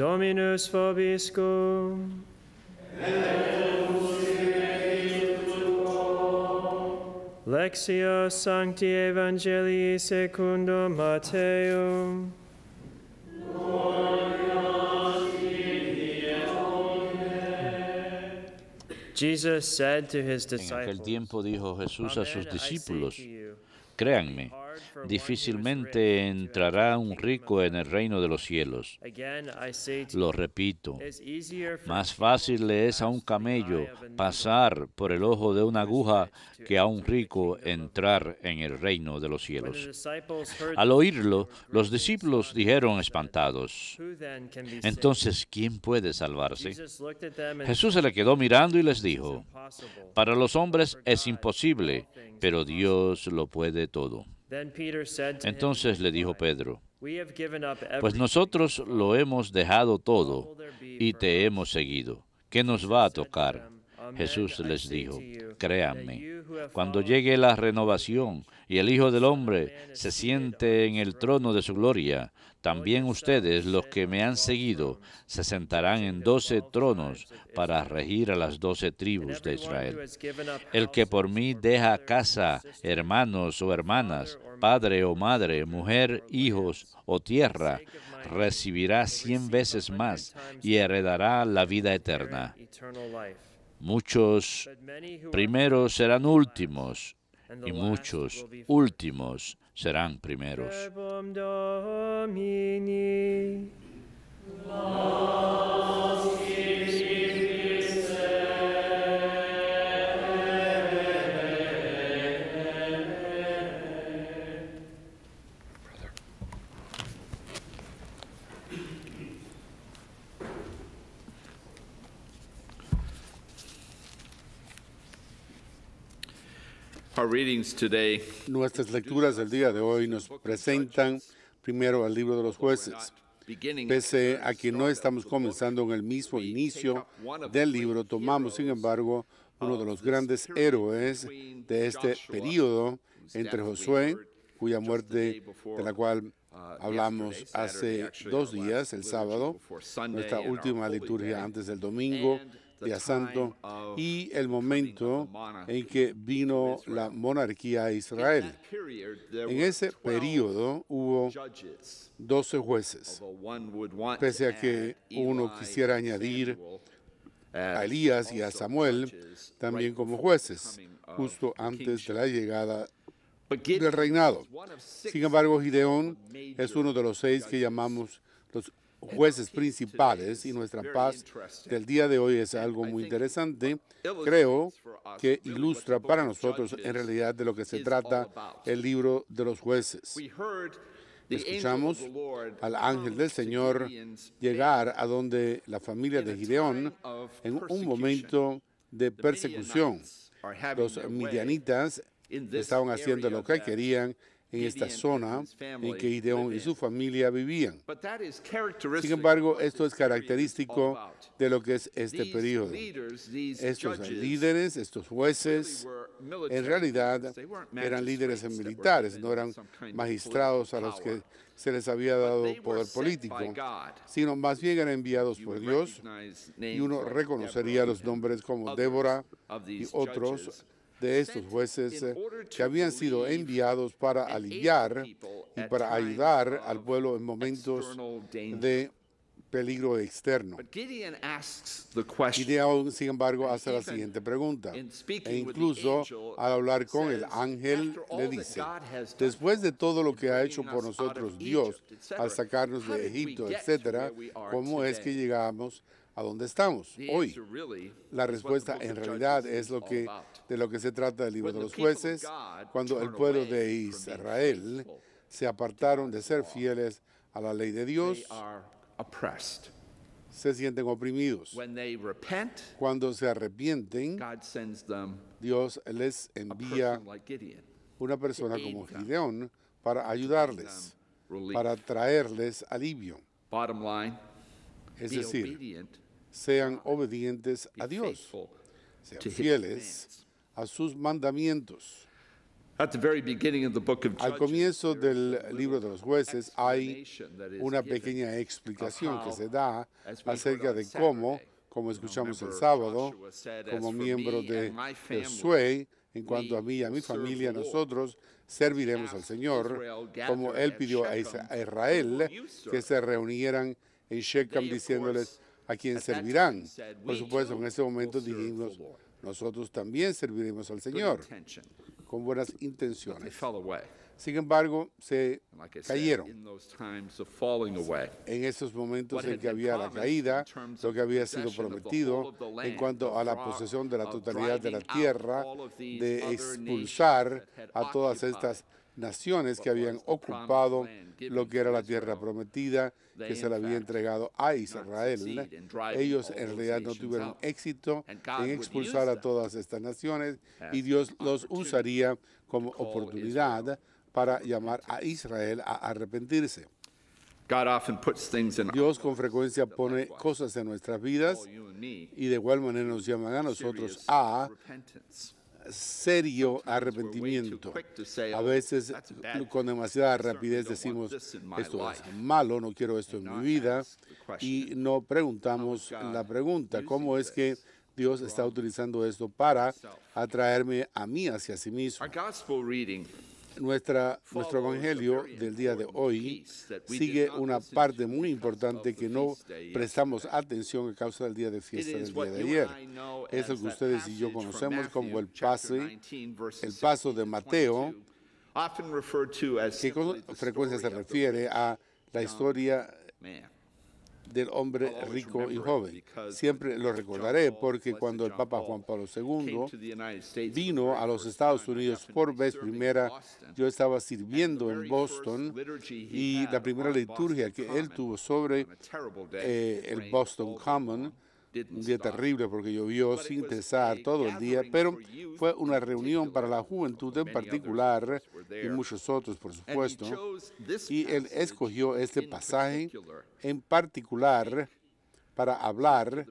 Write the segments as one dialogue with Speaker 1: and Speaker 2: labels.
Speaker 1: Dominus vobiscum. Lexio Sancti Evangelii Secundo Mateo. En aquel tiempo dijo Jesús a sus discípulos, créanme, difícilmente entrará un rico en el reino de los cielos. Lo repito, más fácil le es a un camello pasar por el ojo de una aguja que a un rico entrar en el reino de los cielos. Al oírlo, los discípulos dijeron espantados, entonces, ¿quién puede salvarse? Jesús se le quedó mirando y les dijo, para los hombres es imposible, pero Dios lo puede todo. Entonces le dijo Pedro, pues nosotros lo hemos dejado todo y te hemos seguido. ¿Qué nos va a tocar? Jesús les dijo, créanme, cuando llegue la renovación y el Hijo del Hombre se siente en el trono de su gloria, también ustedes, los que me han seguido, se sentarán en doce tronos para regir a las doce tribus de Israel. El que por mí deja casa, hermanos o hermanas, padre o madre, mujer, hijos o tierra, recibirá cien veces más y heredará la vida eterna. Muchos primeros serán últimos y muchos últimos serán primeros.
Speaker 2: Nuestras lecturas del día de hoy nos presentan primero al libro de los jueces. Pese a que no estamos comenzando en el mismo inicio del libro, tomamos, sin embargo, uno de los grandes héroes de este periodo entre Josué, cuya muerte de la cual uh, hablamos hace dos días, el sábado, nuestra última liturgia antes del domingo, santo y el momento en que vino la monarquía a Israel. En ese periodo hubo 12 jueces, pese a que uno quisiera añadir a Elías y a Samuel también como jueces, justo antes de la llegada del reinado. Sin embargo, Gideón es uno de los seis que llamamos los jueces principales y nuestra paz del día de hoy es algo muy interesante. Creo que ilustra para nosotros en realidad de lo que se trata el libro de los jueces. Escuchamos al ángel del Señor llegar a donde la familia de Gideón en un momento de persecución. Los midianitas estaban haciendo lo que querían en esta zona en que Gideon y su familia vivían. Sin embargo, esto es característico de lo que es este periodo. Estos líderes, estos jueces, en realidad eran líderes militares, no eran magistrados a los que se les había dado poder político, sino más bien eran enviados por Dios y uno reconocería los nombres como Débora y otros de estos jueces eh, que habían sido enviados para aliviar y para ayudar al pueblo en momentos de peligro externo. Gideon, sin embargo, hace la siguiente pregunta. E incluso al hablar con el ángel le dice, después de todo lo que ha hecho por nosotros Dios al sacarnos de Egipto, etcétera, ¿cómo es que llegamos a dónde estamos hoy. La respuesta en realidad es lo que, de lo que se trata el libro de los jueces, cuando el pueblo de Israel se apartaron de ser fieles a la ley de Dios, se sienten oprimidos. Cuando se arrepienten, Dios les envía una persona como Gideón para ayudarles, para traerles alivio. Es decir, sean obedientes a Dios, sean fieles a sus mandamientos. Al comienzo del libro de los jueces hay una pequeña explicación que se da acerca de cómo, como escuchamos el sábado, como miembro de Josué, en cuanto a mí y a mi familia, nosotros serviremos al Señor, como él pidió a Israel que se reunieran en Shechem diciéndoles, a quien servirán. Por supuesto, en ese momento dijimos, nosotros también serviremos al Señor con buenas intenciones. Sin embargo, se cayeron. En esos momentos en que había la caída, lo que había sido prometido en cuanto a la posesión de la totalidad de la tierra, de expulsar a todas estas naciones que habían ocupado lo que era la tierra prometida que se le había entregado a Israel. Ellos en realidad no tuvieron éxito en expulsar a todas estas naciones y Dios los usaría como oportunidad para llamar a Israel a arrepentirse. Dios con frecuencia pone cosas en nuestras vidas y de igual manera nos llaman a nosotros a serio arrepentimiento. A oh, veces con demasiada rapidez decimos, esto es malo, no quiero esto en mi vida, y no preguntamos la pregunta, ¿cómo es que Dios está utilizando esto para atraerme a mí hacia sí mismo? Nuestra, nuestro Evangelio del día de hoy sigue una parte muy importante que no prestamos atención a causa del día de fiesta del día de ayer. Es lo que ustedes y yo conocemos como el, el paso de Mateo, que con frecuencia se refiere a la historia del hombre rico y joven. Siempre lo recordaré porque cuando el Papa Juan Pablo II vino a los Estados Unidos por vez primera, yo estaba sirviendo en Boston y la primera liturgia que él tuvo sobre eh, el Boston Common un día terrible porque llovió sin cesar todo el día, pero fue una reunión para la juventud en particular y muchos otros, por supuesto. Y él escogió este pasaje en particular para hablar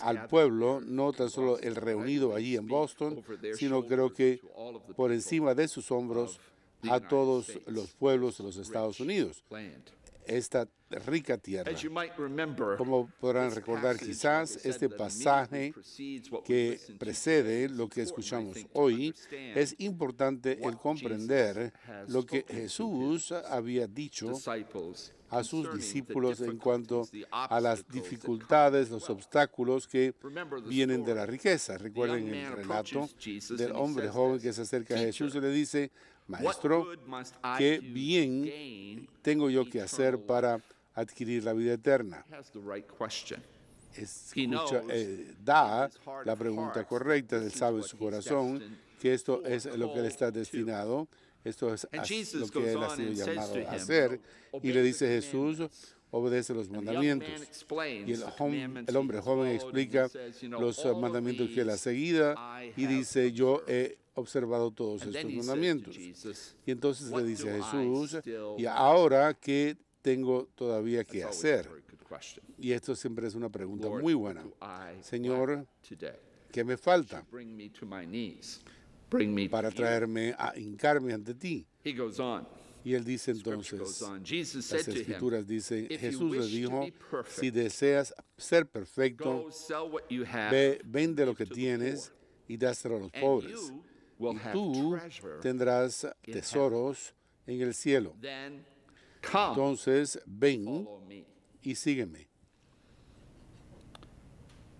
Speaker 2: al pueblo, no tan solo el reunido allí en Boston, sino creo que por encima de sus hombros
Speaker 1: a todos
Speaker 2: los pueblos de los Estados Unidos esta rica tierra. Como podrán recordar quizás, este pasaje que precede lo que escuchamos hoy, es importante el comprender lo que Jesús había dicho a sus discípulos en cuanto a las dificultades, los obstáculos que vienen de la riqueza. Recuerden el relato del hombre joven que se acerca a Jesús y le dice, Maestro, ¿qué bien tengo yo que hacer para adquirir la vida eterna? Eh, da la pregunta correcta, él sabe en su corazón que esto es lo que él está destinado, esto es lo que él ha sido llamado a hacer, y le dice Jesús, obedece los mandamientos. Y el, el hombre joven explica los eh, mandamientos que él ha seguido y dice, yo he observado todos estos mandamientos. y entonces le dice a Jesús, ¿y ahora qué tengo todavía que hacer? Y esto siempre es una pregunta muy buena. Señor, ¿qué me falta para traerme a hincarme ante ti? Y él dice entonces, las escrituras dicen, Jesús le dijo, si deseas ser perfecto, vende lo que tienes y dáselo a los pobres y tú tendrás tesoros en el cielo. Entonces, ven y sígueme.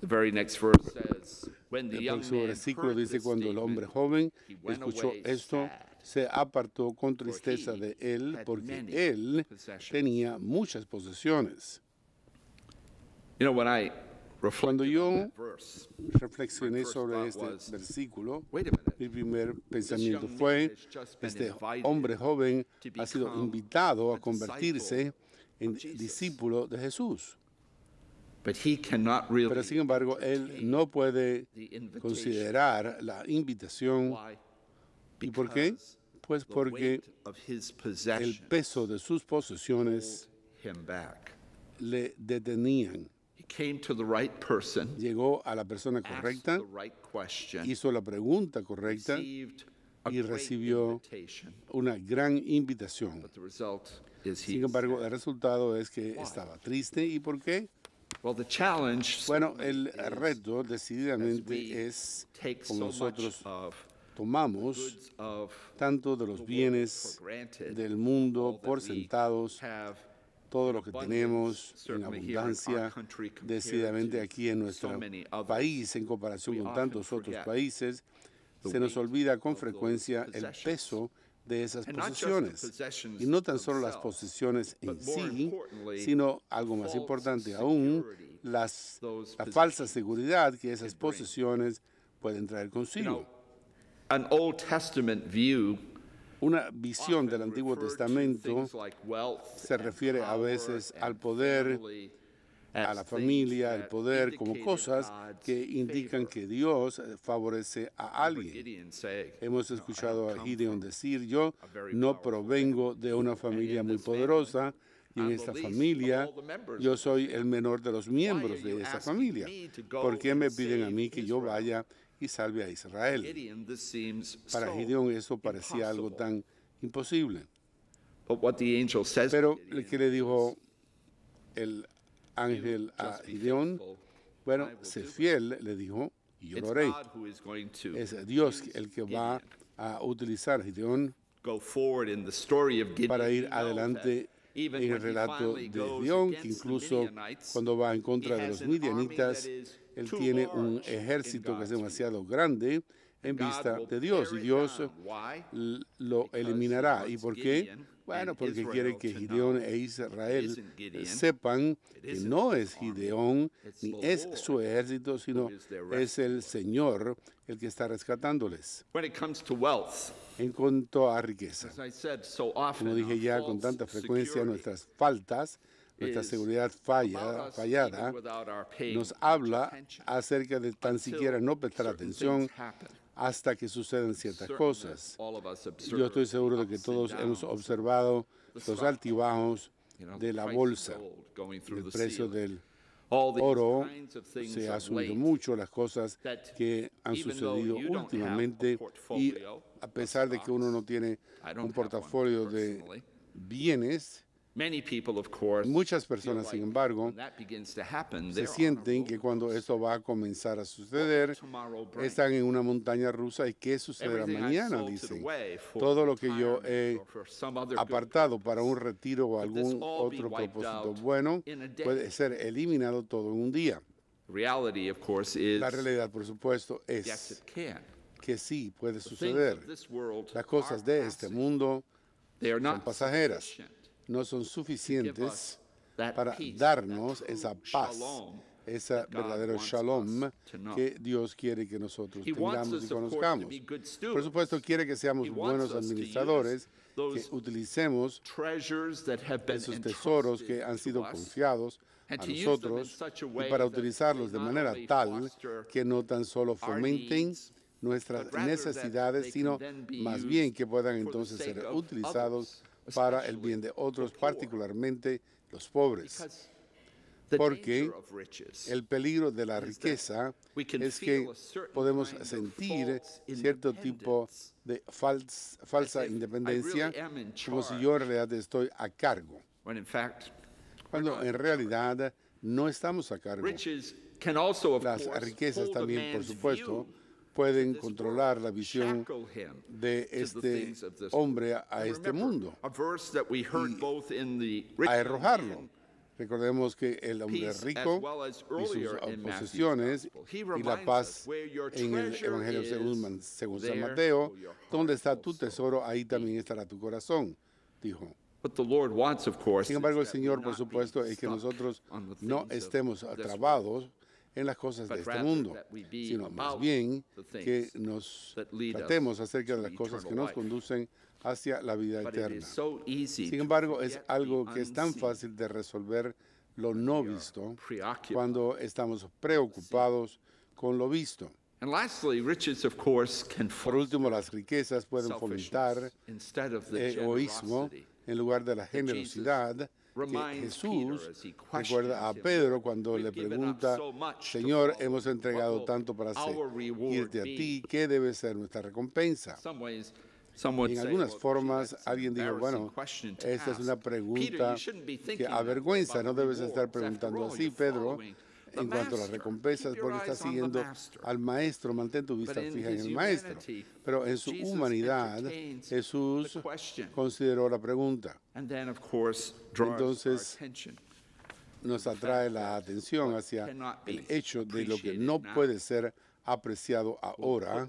Speaker 2: El próximo versículo dice, cuando el hombre joven escuchó esto, se apartó con tristeza de él porque él tenía muchas posesiones. You know, when I cuando yo reflexioné sobre este versículo, mi primer pensamiento fue, este hombre joven ha sido invitado a convertirse en discípulo de Jesús. Pero sin embargo, él no puede considerar la invitación. ¿Y por qué? Pues porque el peso de sus posesiones le detenían llegó a la persona correcta, hizo la pregunta correcta y recibió una gran invitación. Sin embargo, el resultado es que estaba triste. ¿Y por qué? bueno, el reto decididamente es con nosotros tomamos tanto de los bienes del mundo por sentados todo lo que tenemos en abundancia, decididamente aquí en nuestro país en comparación con tantos otros países, se nos olvida con frecuencia el peso de esas posesiones. Y no tan solo las posesiones en sí, sino algo más importante aún, las, la falsa seguridad que esas posesiones pueden traer consigo. An Old Testament view una visión del Antiguo Testamento se refiere a veces al poder, a la familia, el poder, como cosas que indican que Dios favorece a alguien. Hemos escuchado a Gideon decir, yo no provengo de una familia muy poderosa, y en esta familia yo soy el menor de los miembros de esa familia. ¿Por qué me piden a mí que yo vaya y salve a Israel. Para Gideón eso parecía algo tan imposible. Pero el que le dijo el ángel a Gideón, bueno, sé fiel, le dijo, yo lo haré. Es Dios el que va a utilizar a Gideón para ir adelante en el relato de Gideón, que incluso cuando va en contra de los midianitas, él tiene un ejército que es demasiado grande en vista de Dios y Dios lo eliminará. ¿Y por qué? Bueno, porque quiere que Gideón e Israel sepan que no es Gideón ni es su ejército, sino es el Señor el que está rescatándoles. En cuanto a riqueza, como dije ya con tanta frecuencia, nuestras faltas nuestra seguridad falla, fallada nos habla acerca de tan siquiera no prestar atención hasta que sucedan ciertas cosas. Yo estoy seguro de que todos hemos observado los altibajos de la bolsa, el precio del oro, se ha asumido mucho las cosas que han sucedido últimamente y a pesar de que uno no tiene un portafolio de bienes, Muchas personas, sin embargo, se sienten que cuando esto va a comenzar a suceder, están en una montaña rusa y qué sucederá mañana, dicen. Todo lo que yo he apartado para un retiro o algún otro propósito bueno puede ser eliminado todo en un día. La realidad, por supuesto, es que sí puede suceder. Las cosas de este mundo son pasajeras no son suficientes para darnos esa paz, ese verdadero shalom que Dios quiere que nosotros tengamos y conozcamos. Por supuesto, quiere que seamos buenos administradores, que utilicemos esos tesoros que han sido confiados a nosotros y para utilizarlos de manera tal que no tan solo fomenten nuestras necesidades, sino más bien que puedan entonces ser utilizados para el bien de otros, particularmente los pobres.
Speaker 1: Porque el
Speaker 2: peligro de la riqueza es que podemos sentir cierto tipo de falsa, independencia, como si yo en realidad estoy a cargo, cuando en realidad no estamos a cargo. Las riquezas también, por supuesto, pueden controlar la visión de este hombre a este mundo y a arrojarlo. Recordemos que el hombre rico y sus posesiones y la paz en el Evangelio según, San Mateo, donde está tu tesoro, ahí también estará tu corazón, dijo. Sin embargo, el Señor, por supuesto, es que nosotros no estemos atrapados en las cosas de este mundo, sino más bien que nos tratemos acerca de las cosas que nos conducen hacia la vida eterna. Sin embargo, es algo que es tan fácil de resolver lo no visto cuando estamos preocupados con lo visto. Por último, las riquezas pueden fomentar eh, egoísmo en lugar de la generosidad Jesús recuerda a Pedro cuando le pregunta, Señor, hemos entregado tanto para irte a ti, ¿qué debe ser nuestra recompensa? En algunas formas alguien dijo, bueno, esta es una pregunta que avergüenza, no debes estar preguntando así, Pedro en cuanto a las recompensas, porque está siguiendo al maestro, mantén tu vista fija en el maestro. Pero en su humanidad, Jesús consideró la pregunta. Entonces, nos atrae la atención hacia el hecho de lo que no puede ser apreciado ahora,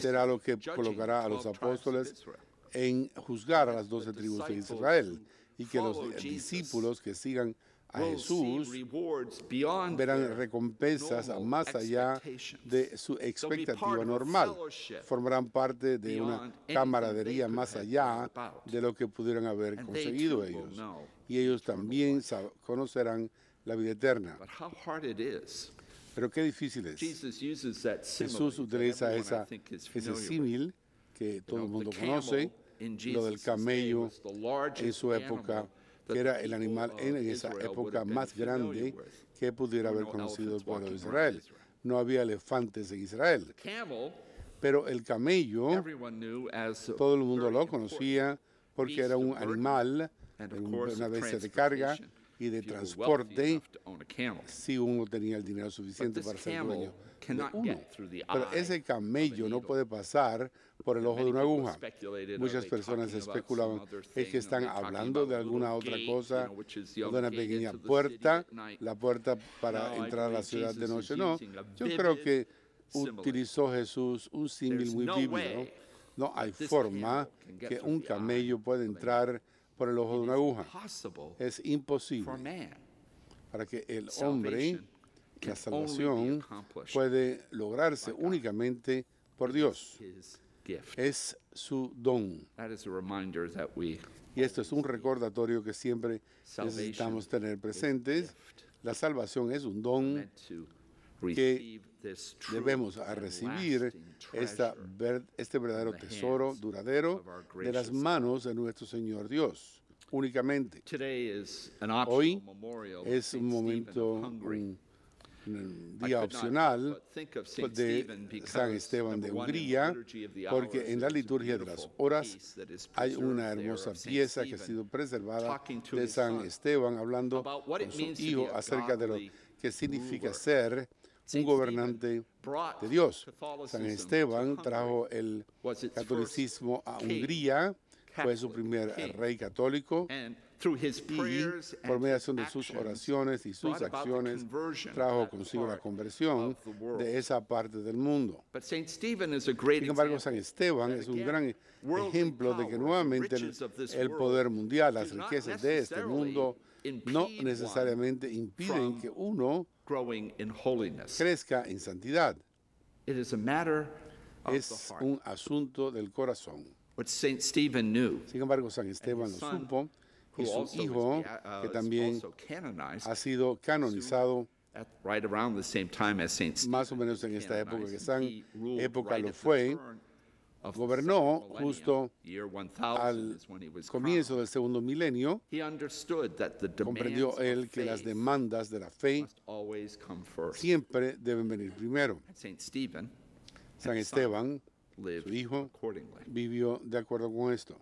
Speaker 2: será lo que colocará a los apóstoles en juzgar a las doce tribus de Israel y que los eh, discípulos que sigan a Jesús, verán recompensas más allá de su expectativa normal. Formarán parte de una camaradería más allá de lo que pudieran haber conseguido ellos. Y ellos también conocerán la vida eterna. Pero qué difícil es. Jesús utiliza esa, ese símil que todo el mundo conoce, lo del camello en su época que era el animal en esa época más grande que pudiera haber conocido el pueblo de Israel. No había elefantes en Israel. Pero el camello, todo el mundo lo conocía porque era un animal, una bestia de carga, y de transporte si uno tenía el dinero suficiente para ser dueño Pero ese camello no puede pasar por el ojo de una aguja. Muchas personas especulaban, es que están hablando de alguna otra cosa, de una pequeña puerta, la puerta para entrar a la ciudad de noche. No, yo creo que utilizó Jesús un símil muy bíblico. No hay forma que un camello pueda entrar por el ojo de una aguja. Es imposible para que el hombre, la salvación, puede lograrse únicamente por Dios. Es su don. Y esto es un recordatorio que siempre necesitamos tener presentes. La salvación es un don que debemos a recibir esta, este verdadero tesoro duradero de las manos de nuestro Señor Dios únicamente. Hoy es un momento, un día opcional de San Esteban de Hungría, porque en la liturgia de las horas hay una hermosa pieza que ha sido preservada de San Esteban hablando con su hijo acerca de lo que significa ser un gobernante de Dios. San Esteban trajo el catolicismo a Hungría, fue su primer rey católico y por mediación de sus oraciones y sus acciones trajo consigo la conversión de esa parte del mundo. Sin embargo, San Esteban es un gran ejemplo de que nuevamente el, el poder mundial, las riquezas de este mundo, no necesariamente impiden que uno growing in holiness. crezca en santidad. Es un asunto del corazón. Saint Stephen knew, Sin embargo, San Esteban lo supo y su hijo, uh, que también ha sido canonizado más o menos en esta época que San época lo fue, gobernó justo al comienzo del segundo milenio, comprendió él que las demandas de la fe siempre deben venir primero. San Esteban, su hijo, vivió de acuerdo con esto.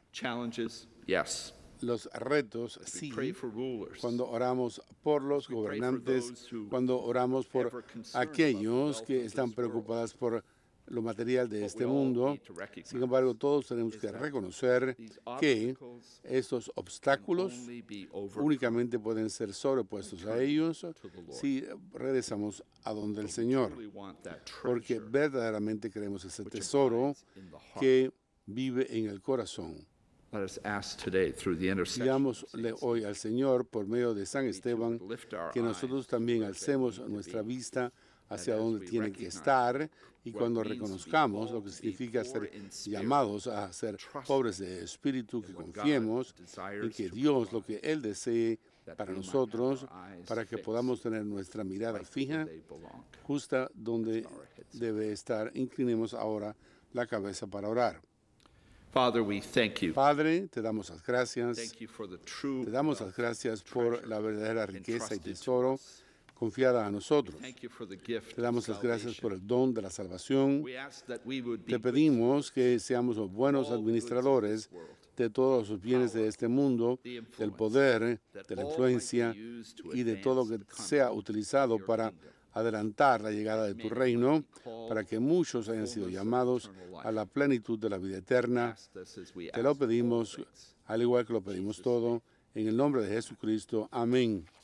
Speaker 2: Los retos sí, cuando oramos por los gobernantes, cuando oramos por aquellos que están preocupados por lo material de este mundo. Sin embargo, todos tenemos que reconocer que estos obstáculos únicamente pueden ser sobrepuestos a ellos si regresamos a donde el Señor, porque verdaderamente queremos ese tesoro que vive en el corazón. le hoy al Señor, por medio de San Esteban, que nosotros también alcemos nuestra vista hacia donde tiene que estar y cuando reconozcamos lo que significa ser llamados a ser pobres de espíritu, que confiemos en que Dios lo que Él desee para nosotros, para que podamos tener nuestra mirada fija, justa donde debe estar. Inclinemos ahora la cabeza para orar. Padre, te damos las gracias. te damos las gracias por la verdadera riqueza y tesoro confiada a nosotros. Te damos las gracias por el don de la salvación. Te pedimos que seamos los buenos administradores de todos los bienes de este mundo, del poder, de la influencia y de todo que sea utilizado para adelantar la llegada de tu reino, para que muchos hayan sido llamados a la plenitud de la vida eterna. Te lo pedimos, al igual que lo pedimos todo, en el nombre de Jesucristo. Amén.